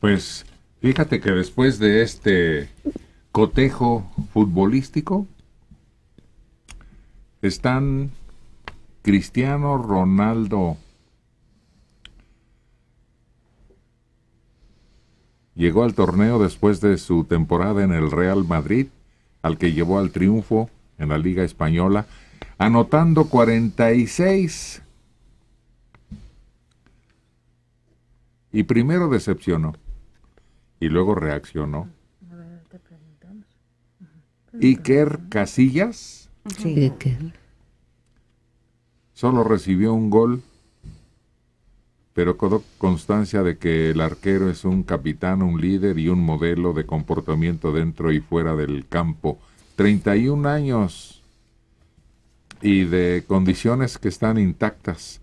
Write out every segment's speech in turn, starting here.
Pues fíjate que después de este cotejo futbolístico, están Cristiano Ronaldo. Llegó al torneo después de su temporada en el Real Madrid, al que llevó al triunfo en la Liga Española, anotando 46. Y primero decepcionó y luego reaccionó. Iker Casillas sí. solo recibió un gol, pero con constancia de que el arquero es un capitán, un líder y un modelo de comportamiento dentro y fuera del campo. 31 años y de condiciones que están intactas.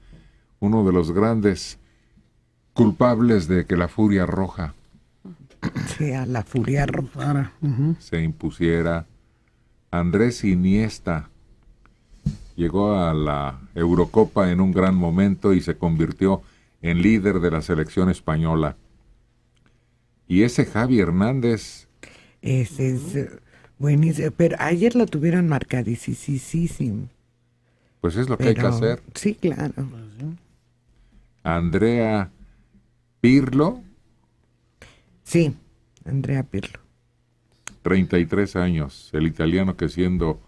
Uno de los grandes culpables de que la Furia Roja la furia Se impusiera. Andrés Iniesta llegó a la Eurocopa en un gran momento y se convirtió en líder de la selección española. Y ese Javi Hernández. Ese es eh, buenísimo. Pero ayer lo tuvieron marcadísimo. Pues es lo que hay que hacer. Sí, claro. Andrea Pirlo Sí, Andrea Pirlo. 33 años, el italiano que siendo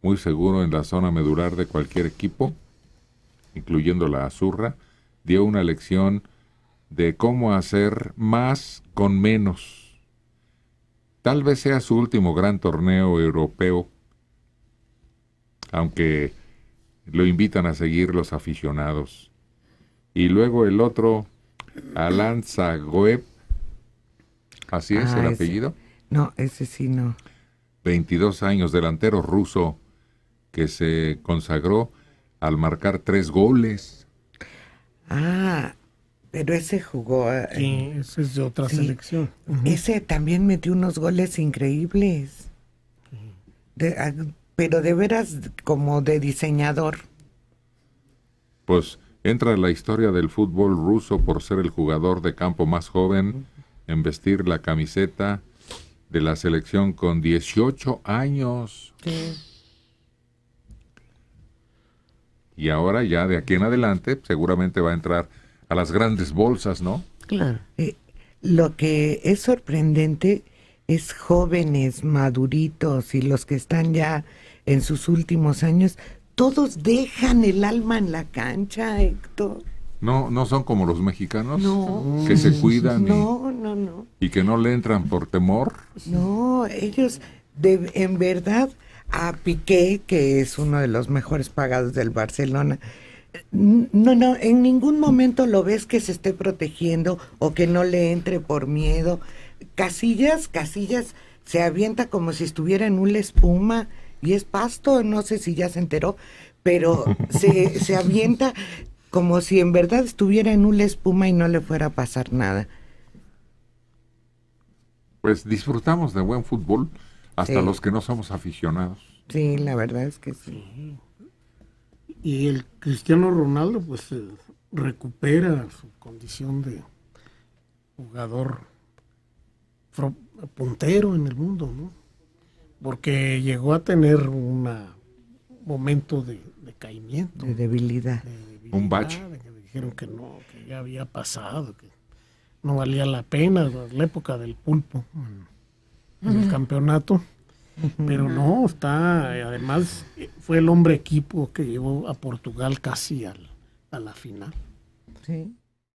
muy seguro en la zona medular de cualquier equipo, incluyendo la Azurra, dio una lección de cómo hacer más con menos. Tal vez sea su último gran torneo europeo, aunque lo invitan a seguir los aficionados. Y luego el otro, Alan Zagoep, Así es, el ah, apellido. No, ese sí no. 22 años, delantero ruso que se consagró al marcar tres goles. Ah, pero ese jugó. Eh, sí, ese es de otra selección. Ese también metió unos goles increíbles. Ah, pero de veras, como de diseñador. Pues entra en la historia del fútbol ruso por ser el jugador de campo más joven en vestir la camiseta de la selección con 18 años. Y ahora ya de aquí en adelante seguramente va a entrar a las grandes bolsas, ¿no? Claro. Eh, lo que es sorprendente es jóvenes, maduritos y los que están ya en sus últimos años, todos dejan el alma en la cancha, Héctor. No, no son como los mexicanos que se cuidan no, y, no, no. y que no le entran por temor. No, ellos de, en verdad a Piqué, que es uno de los mejores pagados del Barcelona, no, no, en ningún momento lo ves que se esté protegiendo o que no le entre por miedo. Casillas, Casillas se avienta como si estuviera en una espuma y es pasto, no sé si ya se enteró, pero se, se avienta como si en verdad estuviera en una espuma y no le fuera a pasar nada. Pues disfrutamos de buen fútbol hasta los que no somos aficionados. Sí, la verdad es que sí. Y el Cristiano Ronaldo pues eh, recupera su condición de jugador eh, puntero en el mundo, ¿no? Porque llegó a tener una momento de, caimiento. De debilidad. Un bache. que dijeron que no, que ya había pasado, que no valía la pena, la época del pulpo en, el campeonato. Pero no, está, además fue el hombre equipo que llevó a Portugal casi a la final. Sí.